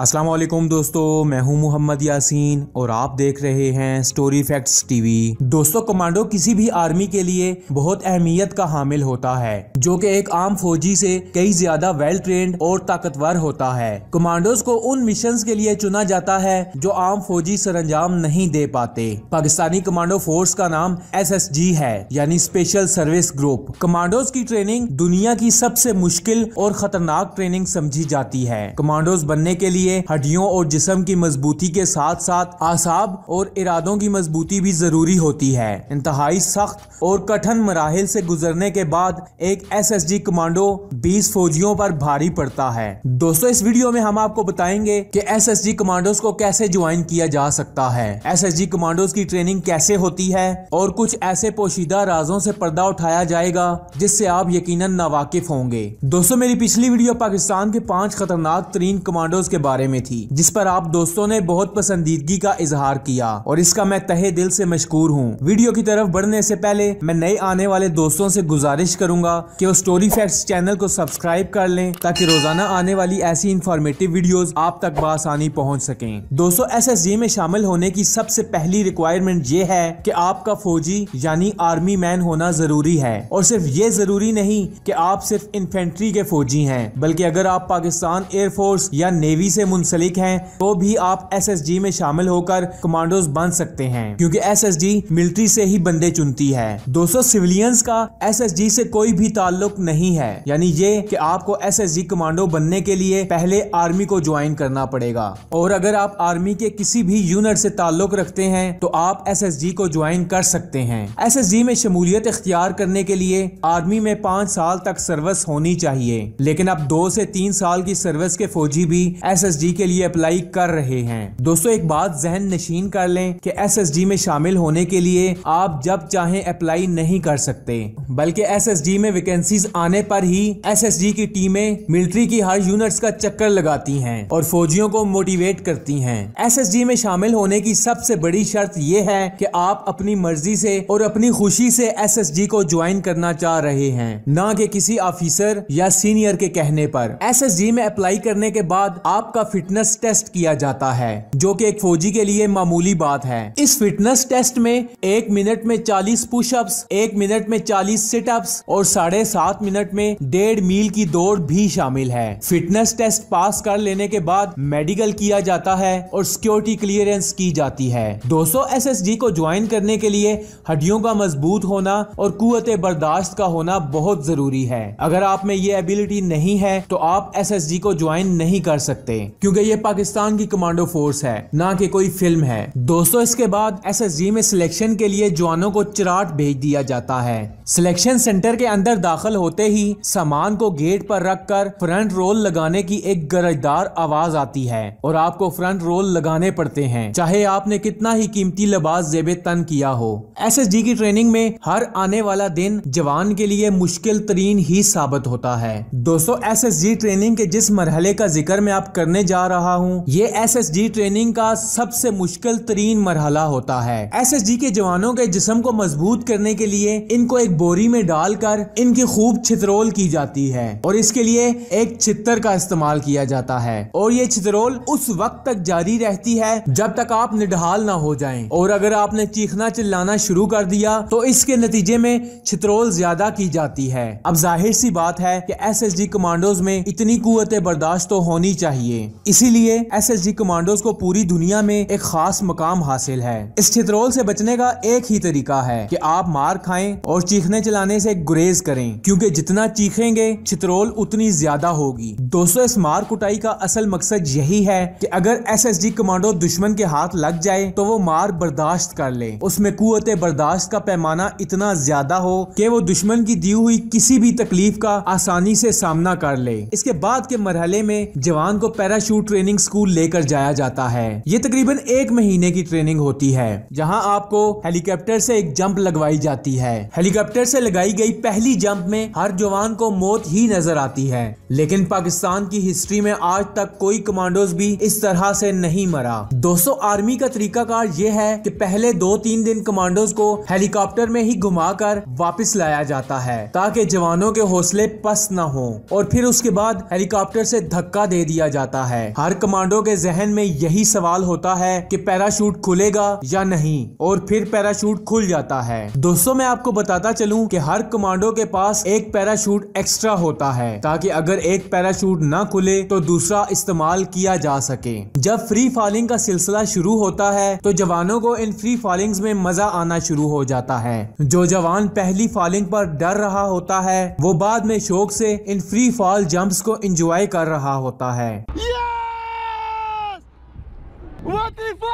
अस्सलाम वालेकुम दोस्तों मैं हूं मोहम्मद यासीन और आप देख रहे हैं स्टोरी फैक्ट्स टीवी दोस्तों कमांडो किसी भी आर्मी के लिए बहुत अहमियत का हामिल होता है जो कि एक आम फौजी से कई ज्यादा वेल ट्रेंड और ताकतवर होता है कमांडोज को उन मिशंस के लिए चुना जाता है जो आम फौजी सरंजाम नहीं दे पाते पाकिस्तानी कमांडो फोर्स का नाम एस है यानी स्पेशल सर्विस ग्रुप कमांडोज की ट्रेनिंग दुनिया की सबसे मुश्किल और खतरनाक ट्रेनिंग समझी जाती है कमांडोज बनने के लिए लिए हड्डियों और जिसम की मजबूती के साथ साथ आसाब और इरादों की मजबूती भी जरूरी होती है इंतहाई सख्त और कठिन मराहल से गुजरने के बाद एक एस एस जी कमांडो बीस फौजियों पर भारी पड़ता है दोस्तों इस वीडियो में हम आपको बताएंगे कि एस एस जी कमांडोज को कैसे ज्वाइन किया जा सकता है एस एस जी कमांडोज की ट्रेनिंग कैसे होती है और कुछ ऐसे पोशीदा राजों से पर्दा उठाया जाएगा जिससे आप यकीन नावाकिफ होंगे दोस्तों मेरी पिछली वीडियो पाकिस्तान के पांच खतरनाक तरीन कमांडोज के बारे बारे में थी जिस पर आप दोस्तों ने बहुत पसंदीदगी का इजहार किया और इसका मैं तहे दिल से मशकूर हूँ वीडियो की तरफ बढ़ने से पहले मैं नए आने वाले दोस्तों से गुजारिश करूंगा कि वो स्टोरी फैक्ट्स चैनल को सब्सक्राइब कर लें ताकि रोजाना आने वाली ऐसी इंफॉर्मेटिव वीडियोस आप तक बसानी पहुंच सकें दोस्तों जी में शामिल होने की सबसे पहली रिक्वायरमेंट ये है कि आपका फौजी यानी आर्मी मैन होना जरूरी है और सिर्फ ये जरूरी नहीं कि आप सिर्फ इन्फेंट्री के फौजी हैं बल्कि अगर आप पाकिस्तान एयरफोर्स या नेवी से से मुंसलिक हैं तो भी आप एसएसजी में शामिल होकर कमांडोज बन सकते हैं क्योंकि एसएसजी मिलिट्री से ही बंदे चुनती है सौ सिविलियंस का एसएसजी से कोई भी ताल्लुक नहीं है यानी ये कि आपको एसएसजी कमांडो बनने के लिए पहले आर्मी को ज्वाइन करना पड़ेगा और अगर आप आर्मी के किसी भी यूनिट से ताल्लुक रखते हैं तो आप जी को ज्वाइन कर सकते हैं जी में शमूलियत इख्तियार करने के लिए आर्मी में पाँच साल तक सर्विस होनी चाहिए लेकिन अब दो से तीन साल की सर्विस के फौजी भी एस एस के लिए अप्लाई कर रहे हैं दोस्तों एक बात जहन नशीन कर लें कि एस में शामिल होने के लिए आप जब चाहे अप्लाई नहीं कर सकते बल्कि एस में वैकेंसीज आने पर ही एस की टीमें मिलिट्री की हर यूनिट्स का चक्कर लगाती हैं और फौजियों को मोटिवेट करती हैं एस में शामिल होने की सबसे बड़ी शर्त यह है कि आप अपनी मर्जी से और अपनी खुशी से एस को ज्वाइन करना चाह रहे हैं न कि किसी ऑफिसर या सीनियर के कहने पर एस में अप्लाई करने के बाद आपका फिटनेस टेस्ट किया जाता है जो कि एक फौजी के लिए मामूली बात है इस फिटनेस टेस्ट में एक मिनट में चालीस पुशअप्स एक मिनट में चालीस सिटअप्स और साढ़े सात मिनट में डेढ़ मील की दौड़ भी शामिल है फिटनेस टेस्ट पास कर लेने के बाद मेडिकल किया जाता है और सिक्योरिटी क्लियरेंस की जाती है दो सौ को ज्वाइन करने के लिए हड्डियों का मजबूत होना और कुत बर्दाश्त का होना बहुत जरूरी है अगर आप में ये एबिलिटी नहीं है तो आप एस को ज्वाइन नहीं कर सकते क्योंकि ये पाकिस्तान की कमांडो फोर्स है ना कि कोई फिल्म है दोस्तों इसके बाद एस एस जी में सिलेक्शन के लिए जवानों को चिराट भेज दिया जाता है सिलेक्शन सेंटर के अंदर दाखिल होते ही सामान को गेट पर रख कर फ्रंट रोल लगाने की एक गरजदार आवाज आती है और आपको फ्रंट रोल लगाने पड़ते हैं चाहे आपने कितना ही कीमती लिबास जेब तन किया हो एस एस जी की ट्रेनिंग में हर आने वाला दिन जवान के लिए मुश्किल तरीन ही साबित होता है दोस्तों एस एस जी ट्रेनिंग के जिस मरहले का जिक्र मैं आप करने जा रहा हूँ ये एस एस जी ट्रेनिंग का सबसे मुश्किल तरीन मरहला होता है एस एस जी के जवानों के जिसम को मजबूत करने के लिए इनको एक बोरी में डालकर इनकी खूब छित्रोल की जाती है और इसके लिए एक छितर का इस्तेमाल किया जाता है और ये छितरोल उस वक्त तक जारी रहती है जब तक आप निढाल ना हो जाए और अगर आपने चीखना चिल्लाना शुरू कर दिया तो इसके नतीजे में छितरोल ज्यादा की जाती है अब जाहिर सी बात है कि एस कमांडोज में इतनी कुतें बर्दाश्त तो होनी चाहिए में इसीलिए एसएसजी कमांडोज को पूरी दुनिया में एक खास मकाम हासिल है इस छित्रोल से बचने का एक ही तरीका है कि आप मार खाएं और चीखने चलाने से गुरेज करें क्योंकि जितना चीखेंगे छित्रोल उतनी ज्यादा होगी दोस्तों इस मार कुटाई का असल मकसद यही है कि अगर एसएसजी कमांडो दुश्मन के हाथ लग जाए तो वो मार बर्दाश्त कर ले उसमें कुत बर्दाश्त का पैमाना इतना ज्यादा हो कि वो दुश्मन की दी हुई किसी भी तकलीफ का आसानी से सामना कर ले इसके बाद के मरहले में जवान को पैरा पैराशूट ट्रेनिंग स्कूल लेकर जाया जाता है ये तकरीबन एक महीने की ट्रेनिंग होती है जहाँ आपको हेलीकॉप्टर से एक जंप लगवाई जाती है हेलीकॉप्टर से लगाई गई पहली जंप में हर जवान को मौत ही नजर आती है लेकिन पाकिस्तान की हिस्ट्री में आज तक कोई कमांडोज भी इस तरह से नहीं मरा दोस्तों आर्मी का तरीकाकार ये है कि पहले दो तीन दिन कमांडोज को हेलीकॉप्टर में ही घुमाकर वापस लाया जाता है ताकि जवानों के हौसले पस्त न हो और फिर उसके बाद हेलीकॉप्टर से धक्का दे दिया जाता है जाता है हर कमांडो के जहन में यही सवाल होता है कि पैराशूट खुलेगा या नहीं और फिर पैराशूट खुल जाता है दोस्तों मैं आपको बताता चलूं कि हर कमांडो के पास एक पैराशूट एक्स्ट्रा होता है ताकि अगर एक पैराशूट ना खुले तो दूसरा इस्तेमाल किया जा सके जब फ्री फॉलिंग का सिलसिला शुरू होता है तो जवानों को इन फ्री फॉलिंग में मजा आना शुरू हो जाता है जो जवान पहली फॉलिंग पर डर रहा होता है वो बाद में शौक से इन फ्री फॉल जंप्स को एंजॉय कर रहा होता है What the fuck?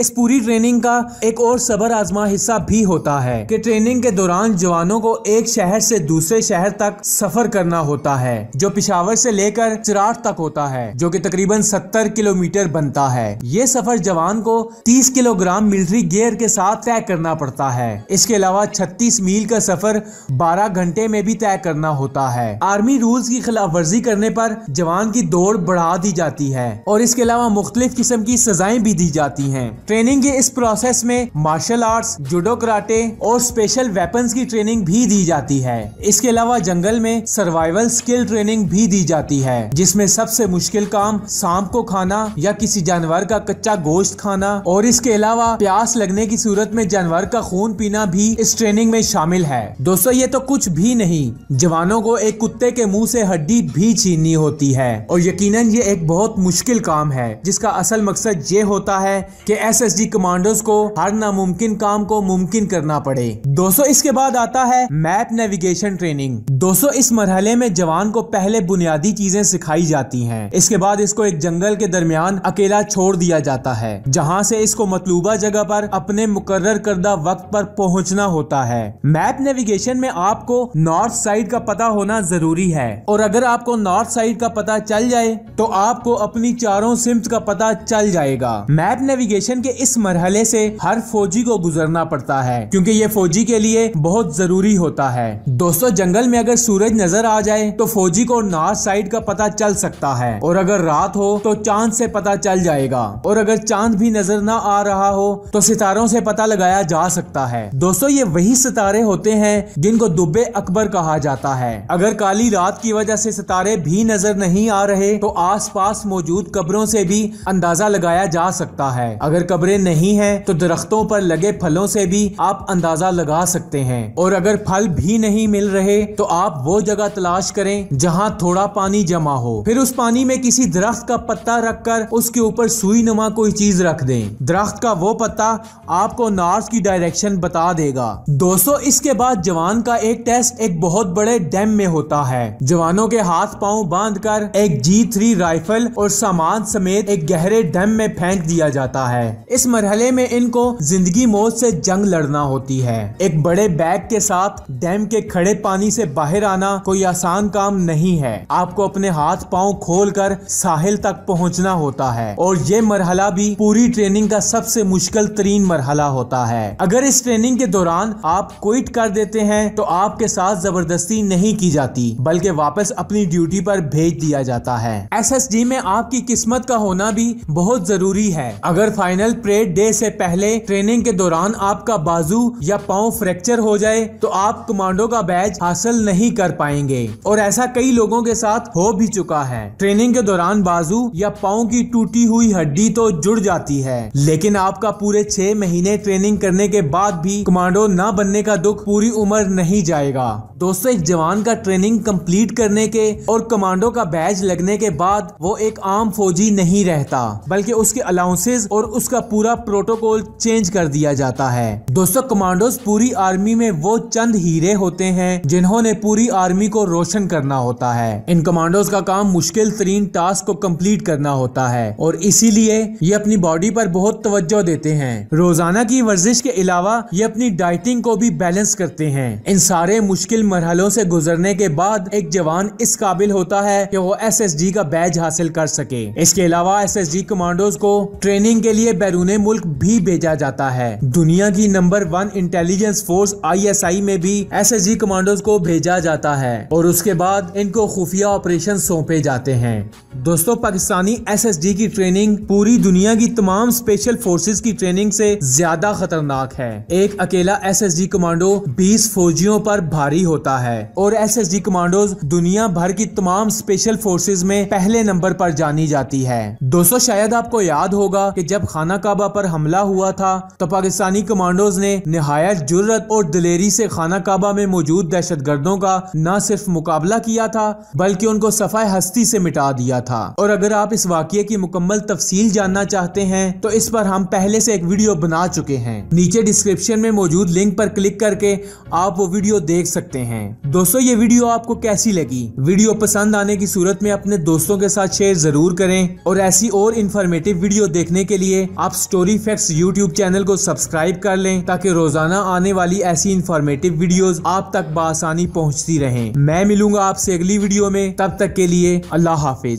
इस पूरी ट्रेनिंग का एक और सबर आजमा हिस्सा भी होता है कि ट्रेनिंग के दौरान जवानों को एक शहर से दूसरे शहर तक सफर करना होता है जो पिशावर से लेकर चिराट तक होता है जो कि तकरीबन 70 किलोमीटर बनता है ये सफर जवान को 30 किलोग्राम मिलिट्री गियर के साथ तय करना पड़ता है इसके अलावा 36 मील का सफर बारह घंटे में भी तय करना होता है आर्मी रूल्स की खिलाफ वर्जी करने पर जवान की दौड़ बढ़ा दी जाती है और इसके अलावा मुख्तलिफ किस्म की सजाएं भी दी जाती है ट्रेनिंग के इस प्रोसेस में मार्शल आर्ट्स जुडो कराटे और स्पेशल वेपन की ट्रेनिंग भी दी जाती है इसके अलावा जंगल में सर्वाइवल स्किल ट्रेनिंग भी दी जाती है जिसमें सबसे मुश्किल काम सांप को खाना या किसी जानवर का कच्चा गोश्त खाना और इसके अलावा प्यास लगने की सूरत में जानवर का खून पीना भी इस ट्रेनिंग में शामिल है दोस्तों ये तो कुछ भी नहीं जवानों को एक कुत्ते के मुंह से हड्डी भी छीननी होती है और यकीनन ये एक बहुत मुश्किल काम है जिसका असल मकसद ये होता है कि डी कमांडर्स को हर नामुमकिन काम को मुमकिन करना पड़े दोस्तों इसके बाद आता है मैप नेविगेशन ट्रेनिंग दोस्तों इस मरहले में जवान को पहले बुनियादी चीजें सिखाई जाती है इसके बाद इसको एक जंगल के दरमियान अकेला छोड़ दिया जाता है जहाँ से इसको मतलूबा जगह पर अपने मुकर्र करदा वक्त पर पहुँचना होता है मैप नेविगेशन में आपको नॉर्थ साइड का पता होना जरूरी है और अगर आपको नॉर्थ साइड का पता चल जाए तो आपको अपनी चारों सिम्स का पता चल जाएगा मैप नेविगेशन के इस मरहले से हर फौजी को गुजरना पड़ता है क्योंकि ये फौजी के लिए बहुत जरूरी होता है दोस्तों जंगल में अगर सूरज नजर आ जाए तो फौजी को नॉर्थ साइड का पता चल सकता है और अगर रात हो तो चांद से पता चल जाएगा और अगर चांद भी नजर न आ रहा हो तो सितारों से पता लगाया जा सकता है दोस्तों ये वही सितारे होते हैं जिनको दुबे अकबर कहा जाता है अगर काली रात की वजह से सितारे भी नजर नहीं आ रहे तो पास मौजूद कब्रों से भी अंदाजा लगाया जा सकता है अगर कब्रें नहीं है तो दरख्तों पर लगे फलों से भी आप अंदाजा लगा सकते हैं और अगर फल भी नहीं मिल रहे तो आप वो जगह तलाश करें जहाँ थोड़ा पानी जमा हो फिर उस पानी में किसी दरख्त का पत्ता रख कर उसके ऊपर सुई नुमा कोई चीज रख दें दरख्त का वो पत्ता आपको नॉर्थ की डायरेक्शन बता देगा दोस्तों इसके बाद जवान का एक टेस्ट एक बहुत बड़े डैम में होता है जवानों के हाथ पांव बांध कर एक जी थ्री राइफल और सामान समेत एक गहरे डैम में फेंक दिया जाता है इस मरहले में इनको जिंदगी मौत से जंग लड़ना होती है एक बड़े बैग के साथ डैम के खड़े पानी से बाहर आना कोई आसान काम नहीं है आपको अपने हाथ खोल कर साहिल तक पहुँचना होता है और ये मरहला भी पूरी ट्रेनिंग का सबसे मुश्किल तरीन मरहला होता है अगर इस ट्रेनिंग के दौरान आप क्विट कर देते हैं तो आपके साथ जबरदस्ती नहीं की जाती बल्कि वापस अपनी ड्यूटी पर भेज दिया जाता है एसएसडी में आपकी किस्मत का होना भी बहुत जरूरी है अगर फाइनल परेड डे से पहले ट्रेनिंग के दौरान आपका बाजू या पाँव फ्रैक्चर हो जाए तो आप कमांडो का बैच हासिल नहीं कर पाएंगे और ऐसा कई लोगों के साथ हो भी चुका है ट्रेनिंग के दौरान बाजू या पाओ की टूटी हुई हड्डी तो जुड़ जाती है लेकिन आपका पूरे छह महीने ट्रेनिंग करने के बाद भी कमांडो न बनने का दुख पूरी उम्र नहीं जाएगा दोस्तों एक जवान का ट्रेनिंग कंप्लीट करने के और कमांडो का बैच लगने के बाद वो एक आम फौजी नहीं रहता बल्कि उसके अलाउंसेज और उसका का पूरा प्रोटोकॉल चेंज कर दिया जाता है दोस्तों कमांडोज पूरी आर्मी में वो चंद हीरे होते हैं जिन्होंने पूरी आर्मी को रोशन करना होता है इन कमांडोज का काम मुश्किल तरीन टास्क को कम्प्लीट करना होता है और इसीलिए ये अपनी बॉडी पर बहुत तवज्जो देते हैं रोजाना की वर्जिश के अलावा ये अपनी डाइटिंग को भी बैलेंस करते हैं इन सारे मुश्किल मरहलों से गुजरने के बाद एक जवान इस काबिल होता है कि वो एस का बैज हासिल कर सके इसके अलावा एस कमांडोज को ट्रेनिंग के लिए बैरून मुल्क भी भेजा जाता है दुनिया की number one intelligence force ISI में भी एसएसजी कमांडोज को भेजा जाता है और उसके बाद इनको खुफिया ऑपरेशन सौंपे जाते हैं दोस्तों पाकिस्तानी एसएसजी की ट्रेनिंग पूरी दुनिया की तमाम स्पेशल फोर्सेज की ट्रेनिंग से ज्यादा खतरनाक है एक अकेला एसएसजी कमांडो 20 फौजियों पर भारी होता है और एसएसजी कमांडोज दुनिया भर की तमाम स्पेशल फोर्सेज में पहले नंबर पर जानी जाती है दोस्तों शायद आपको याद होगा कि जब खाना खाना काबा पर हमला हुआ था तो पाकिस्तानी कमांडोज ने नहायत जुर्रत और दिलेरी से खाना काबा में मौजूद दहशत गर्दों का न सिर्फ मुकाबला किया था बल्कि उनको सफाई हस्ती से मिटा दिया था और अगर आप इस वाक्य की मुकम्मल तफसील जानना चाहते हैं तो इस पर हम पहले से एक वीडियो बना चुके हैं नीचे डिस्क्रिप्शन में मौजूद लिंक पर क्लिक करके आप वो वीडियो देख सकते हैं दोस्तों ये वीडियो आपको कैसी लगी वीडियो पसंद आने की सूरत में अपने दोस्तों के साथ शेयर जरूर करें और ऐसी और इन्फॉर्मेटिव वीडियो देखने के लिए आप स्टोरी फैक्ट्स यूट्यूब चैनल को सब्सक्राइब कर लें ताकि रोजाना आने वाली ऐसी इन्फॉर्मेटिव वीडियोस आप तक बासानी पहुंचती रहें मैं मिलूंगा आपसे अगली वीडियो में तब तक के लिए अल्लाह हाफिज